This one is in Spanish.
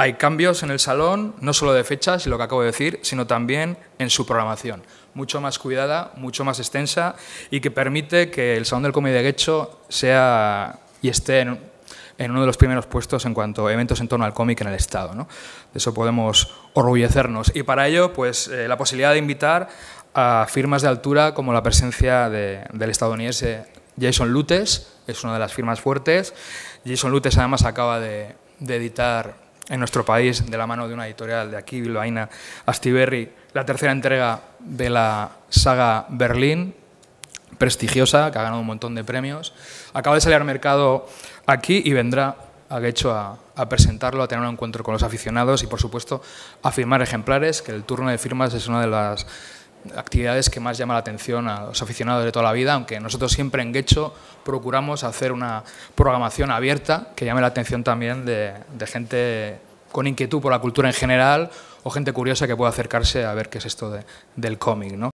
Hay cambios en el salón, no solo de fechas, lo que acabo de decir, sino también en su programación, mucho más cuidada, mucho más extensa y que permite que el Salón del cómic de Guecho sea y esté en, uno de los primeros puestos en cuanto a eventos en torno al cómic en el Estado. ¿no? De eso podemos orgullecernos. Y para ello, pues eh, la posibilidad de invitar a firmas de altura como la presencia del estadounidense Jason Lutes, es una de las firmas fuertes. Jason Lutes además acaba de, de editar en nuestro país, de la mano de una editorial de aquí, Bilbaína, Astiberri, la tercera entrega de la saga Berlín, prestigiosa, que ha ganado un montón de premios. Acaba de salir al mercado aquí y vendrá a hecho a presentarlo, a tener un encuentro con los aficionados y, por supuesto, a firmar ejemplares, que el turno de firmas es una de las actividades que más llama la atención a los aficionados de toda la vida, aunque nosotros siempre en Guecho procuramos hacer una programación abierta que llame la atención también de, gente con inquietud por la cultura en general o gente curiosa que pueda acercarse a ver qué es esto del cómic. ¿no?